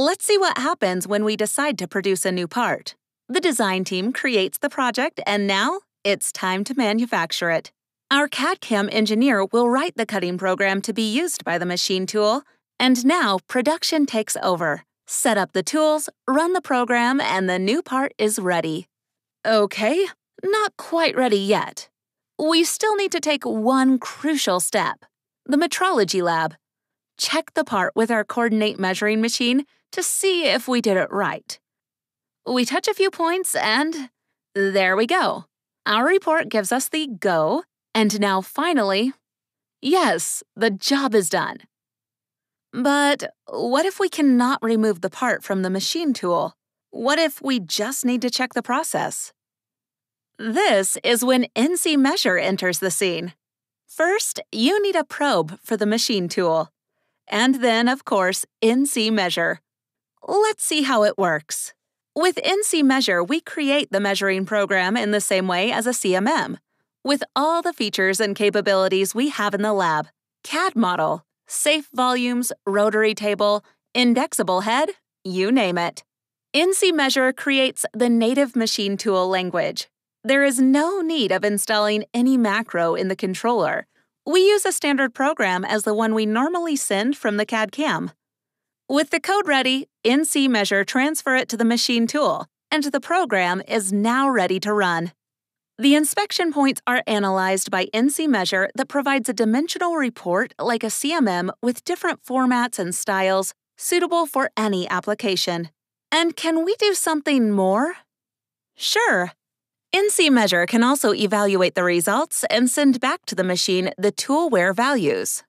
Let's see what happens when we decide to produce a new part. The design team creates the project, and now it's time to manufacture it. Our CAD-CAM engineer will write the cutting program to be used by the machine tool, and now production takes over. Set up the tools, run the program, and the new part is ready. Okay, not quite ready yet. We still need to take one crucial step, the metrology lab. Check the part with our coordinate measuring machine to see if we did it right. We touch a few points and there we go. Our report gives us the go, and now finally, yes, the job is done. But what if we cannot remove the part from the machine tool? What if we just need to check the process? This is when NC Measure enters the scene. First, you need a probe for the machine tool. And then, of course, NC Measure. Let's see how it works. With NC Measure, we create the measuring program in the same way as a CMM, with all the features and capabilities we have in the lab CAD model, safe volumes, rotary table, indexable head, you name it. NC Measure creates the native machine tool language. There is no need of installing any macro in the controller. We use a standard program as the one we normally send from the CAD CAM. With the code ready, NC Measure transfer it to the machine tool, and the program is now ready to run. The inspection points are analyzed by NC Measure that provides a dimensional report like a CMM with different formats and styles suitable for any application. And can we do something more? Sure. NC Measure can also evaluate the results and send back to the machine the toolware values.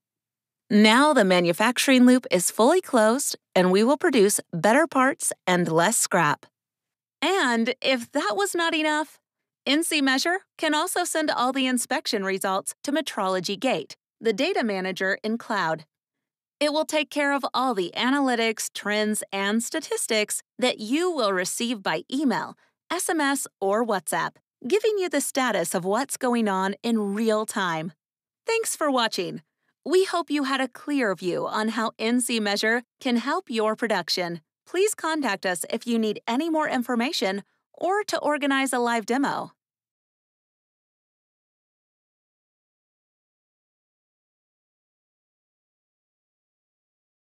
Now the manufacturing loop is fully closed and we will produce better parts and less scrap. And if that was not enough, NC Measure can also send all the inspection results to Metrology Gate, the data manager in cloud. It will take care of all the analytics, trends, and statistics that you will receive by email, SMS, or WhatsApp, giving you the status of what's going on in real time. Thanks for watching. We hope you had a clear view on how NC Measure can help your production. Please contact us if you need any more information or to organize a live demo.